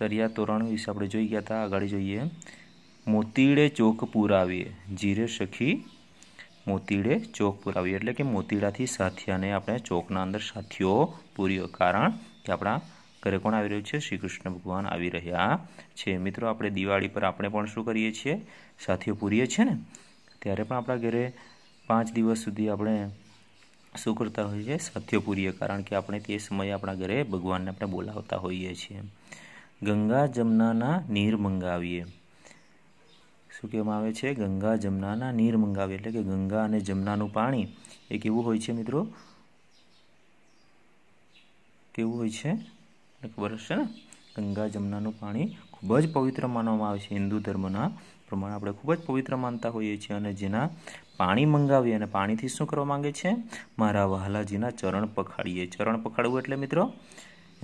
તરિયા તોરણ વિશે આપણે જોઈ ગયા હતા આગળ જોઈએ મોતીડે ચોક પુરાવીએ જીરે સખી મોતીડે ચોક પુરાવીએ એટલે કે મોતીડાથી સાથિયાને આપણે ચોકના અંદર સાથીઓ પૂર્યો કારણ કે આપણા ઘરે કોણ આવી રહ્યું છે શ્રી કૃષ્ણ ભગવાન આવી રહ્યા છે મિત્રો આપણે દિવાળી પર આપણે પણ શું કરીએ છીએ સાથીઓ પૂરીએ છીએ ને ત્યારે પણ આપણા ઘરે પાંચ દિવસ સુધી આપણે શું કરતા હોઈએ છીએ સાથીઓ પૂરીએ કારણ કે આપણે તે સમયે આપણા ઘરે ભગવાનને આપણે બોલાવતા હોઈએ છીએ ગંગા જમનાના નીર મંગાવીએ શું કહેવામાં આવે છે ગંગા જમનાના નીર મંગાવીએ એટલે કે ગંગા અને જમનાનું પાણી એ કેવું હોય છે મિત્રો કેવું હોય છે ખબર હશે ને ગંગા જમનાનું પાણી ખૂબ જ પવિત્ર માનવામાં આવે છે હિન્દુ ધર્મના પ્રમાણે આપણે ખૂબ જ પવિત્ર માનતા હોઈએ છીએ અને જેના પાણી મંગાવીએ અને પાણીથી શું કરવા માંગે છે મારા વહાલાજીના ચરણ પખાડીએ ચરણ પખાડવું એટલે મિત્રો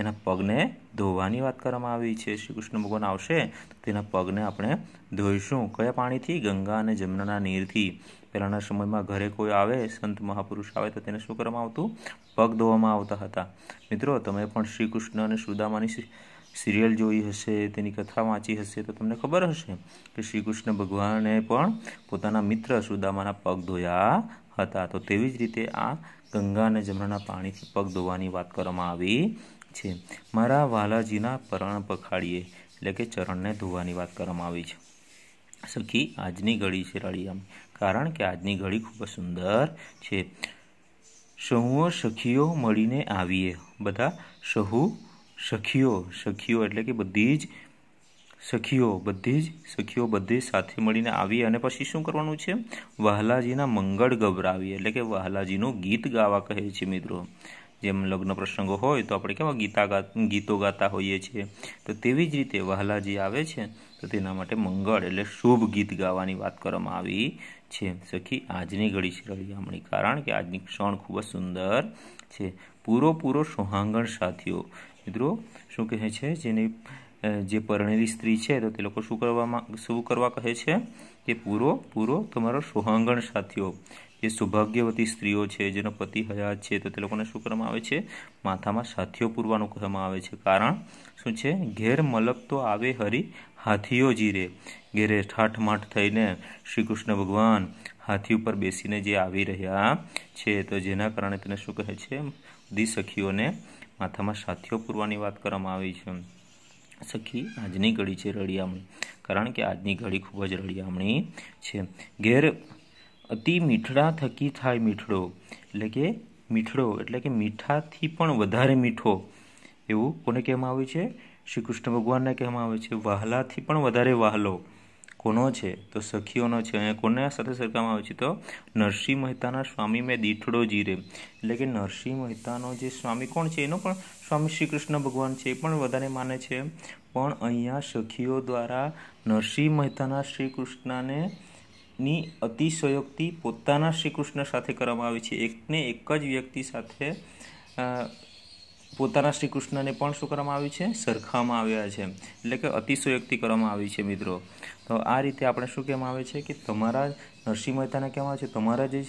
એના પગને ધોવાની વાત કરવામાં આવી છે શ્રી કૃષ્ણ ભગવાન આવશે તેના પગને આપણે ધોઈશું કયા પાણીથી ગંગા અને જમનાના નીરથી પહેલાંના સમયમાં ઘરે કોઈ આવે સંત મહાપુરુષ આવે તો તેને શું કરવામાં આવતું પગ ધોવામાં આવતા હતા મિત્રો તમે પણ શ્રી કૃષ્ણ અને સુદામાની સિરિયલ જોઈ હશે તેની કથા વાંચી હશે તો તમને ખબર હશે કે શ્રી કૃષ્ણ ભગવાને પણ પોતાના મિત્ર સુદામાના પગ ધોયા હતા તો તેવી જ રીતે આ ગંગા અને જમણાના પાણીથી પગ ધોવાની વાત કરવામાં આવી છે મારા વાલાજીના પરણ પખાડીએ એટલે કે ચરણને ધોવાની વાત કરવામાં આવી છે સખી આજની ઘડી છે રળિયામ કારણ કે આજની ઘડી ખૂબ જ સુંદર છે સહુઓ સખીઓ મળીને આવીએ બધા સહુ સખીઓ સખીઓ એટલે કે બધી જ સખીઓ બધી જ સખીઓ બધી સાથે મળીને આવી અને પછી શું કરવાનું છે વહલાજીના મંગળ ગભરાવી એટલે કે વહલાજીનું ગીત ગાવા કહે છે મિત્રો જેમ લગ્ન પ્રસંગો હોય તો આપણે કેવા ગીતા ગીતો ગાતા હોઈએ છીએ તો તેવી જ રીતે વહલાજી આવે છે તો તેના માટે મંગળ એટલે શુભ ગીત ગાવાની વાત કરવામાં આવી છે સખી આજની ઘડી શ્રળિયામણી કારણ કે આજની ક્ષણ ખૂબ જ સુંદર છે પૂરો પૂરો સોહાંગણ સાથીઓ મિત્રો શું કહે છે જેને જે પરણેલી સ્ત્રી છે તો તે લોકો શું કરવામાં શું કરવા કહે છે કે પૂરો પૂરો તમારો સુહાંગણ સાથીઓ જે સૌભાગ્યવતી સ્ત્રીઓ છે જેનો પતિ હયાત છે તો તે લોકોને શું કરવામાં આવે છે માથામાં સાથીઓ પૂરવાનું કહેવામાં આવે છે કારણ શું છે ઘેર મલક તો આવે હરી હાથીઓ જીરે ઘેરે ઠાઠમાઠ થઈને શ્રી કૃષ્ણ ભગવાન હાથી ઉપર બેસીને જે આવી રહ્યા છે તો જેના કારણે તેને શું કહે છે બધી સખીઓને માથામાં સાથીઓ પૂરવાની વાત કરવામાં આવી છે સખી આજની ઘડી છે રળિયામણી કારણ કે આજની ઘડી ખૂબ જ રળિયામણી છે ઘેર અતિ મીઠડા થકી થાય મીઠડો એટલે કે મીઠડો એટલે કે મીઠાથી પણ વધારે મીઠો એવું કોને કહેવામાં આવે છે શ્રી કૃષ્ણ ભગવાનને કહેવામાં આવે છે વહાલાથી પણ વધારે વહાલો કોનો છે તો સખીઓનો છે અહીંયા કોના સાથે સરખાવવામાં આવે છે તો નરસિંહ મહેતાના સ્વામી મેં દીઠડો જીરે એટલે કે નરસિંહ મહેતાનો જે સ્વામી કોણ છે એનો પણ સ્વામી શ્રી કૃષ્ણ ભગવાન છે એ પણ વધારે માને છે પણ અહીંયા સખીઓ દ્વારા નરસિંહ મહેતાના શ્રી કૃષ્ણને ની અતિશયોક્તિ પોતાના શ્રી કૃષ્ણ સાથે કરવામાં આવે છે એકને એક જ વ્યક્તિ સાથે પોતાના શ્રી કૃષ્ણને પણ શું કરવામાં આવ્યું છે સરખામાં આવ્યા છે એટલે કે અતિશયોક્તિ કરવામાં આવી છે મિત્રો તો આ રીતે આપણે શું કહેવામાં આવે છે કે તમારા નરસિંહ મહેતાને કહેવામાં આવે છે તમારા જે